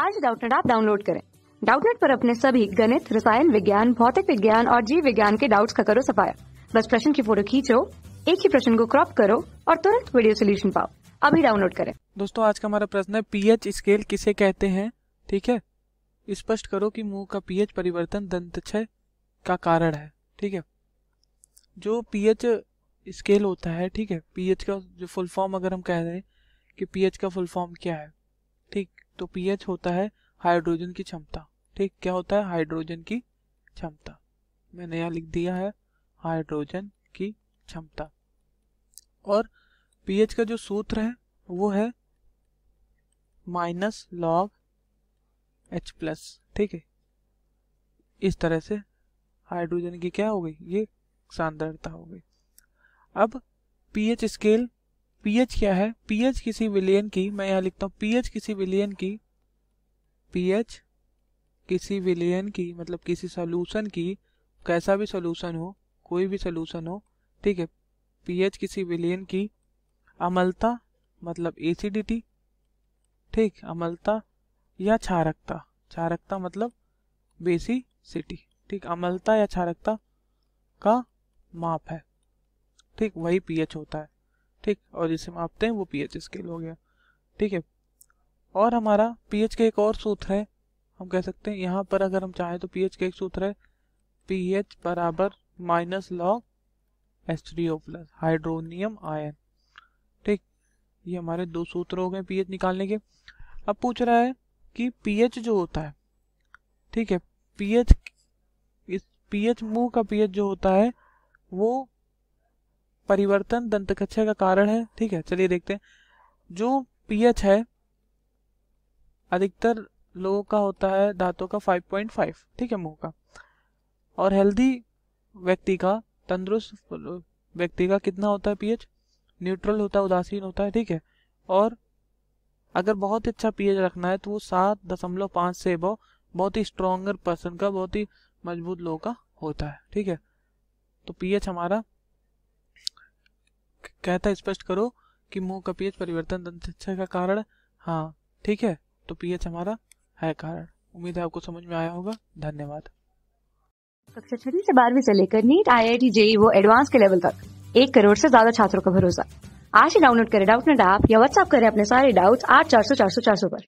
आज डाउटनेट आप डाउनलोड करें डाउटनेट पर अपने सभी गणित रसायन विज्ञान भौतिक विज्ञान और जीव विज्ञान के डाउट्स का करो सफाया बस प्रश्न की फोटो खींचो एक ही प्रश्न को क्रॉप करो और तुरंत वीडियो सोल्यूशन पाओ अभी डाउनलोड करें दोस्तों आज का हमारा प्रश्न है पीएच स्केल किसे कहते हैं ठीक है स्पष्ट करो कि मुंह का पीएच परिवर्तन दंत का कारण है ठीक है जो पीएच स्केल होता है ठीक है पीएच का जो फुल फॉर्म अगर हम कह रहे हैं कि पीएच का फुल फॉर्म क्या है ठीक तो पीएच होता है हाइड्रोजन की क्षमता ठीक क्या होता है हाइड्रोजन की क्षमता मैंने यहाँ लिख दिया है हाइड्रोजन की क्षमता और पीएच का जो सूत्र है वो है माइनस लॉग एच प्लस ठीक है इस तरह से हाइड्रोजन की क्या हो गई ये सांद्रता हो गई अब पीएच स्केल पीएच क्या है पीएच किसी विलियन की मैं यहाँ लिखता हूँ पीएच किसी विलियन की पीएच किसी विलियन की मतलब किसी सोल्यूशन की कैसा भी सोल्यूशन हो कोई भी सोल्यूशन हो ठीक है पीएच किसी विलियन की अमलता मतलब एसिडिटी ठीक अमलता या क्षारकता क्षारकता मतलब बेसिसिटी ठीक अमलता या क्षारकता का माप है ठीक वही पीएच होता है ठीक और जिसे मापते हैं वो पी एच स्केल हो गया ठीक है और हमारा पी एच का एक और सूत्र है हम कह सकते हैं यहाँ पर अगर हम चाहें तो पी एच का एक सूत्र है पी एच बराबर minus log S three O plus hydronium ion ठीक ये हमारे दो सूत्र हो गए पी एच निकालने के अब पूछ रहा है कि पी एच जो होता है ठीक है पी एच इस पी एच मुंह का पी एच जो होता है वो परिवर्तन दंतकक्षा का कारण है ठीक है चलिए देखते हैं जो पीएच है अधिकतर लोगों का होता है दांतों का 5.5 ठीक है मुंह का और हेल्दी व्यक्ति का तंदुरुस्त व्यक्ति का कितना होता है पीएच न्यूट्रल होता है उदासीन होता है ठीक है और अगर बहुत अच्छा पीएच रखना है तो वो सात दशमलव पाँच से वो बहुत ही स्ट्रॉन्गर पर्सन का बहुत ही मजबूत लोगों का होता है ठीक है तो पीएच हमारा कहता स्पष्ट करो कि मुंह का पीएच परिवर्तन दंत का कारण हाँ ठीक है तो पीएच हमारा है कारण उम्मीद है आपको समझ में आया होगा धन्यवाद कक्षा छठी से बारहवीं से लेकर NEET I I T JEE वो एडवांस के लेवल तक एक करोड़ से ज्यादा छात्रों का भरोसा आज ही डाउनलोड करें डाउट नेट ऐप या व्हाट्सअप करें अपने सारे डाउट आठ चार सौ चार सौ चार सौ पर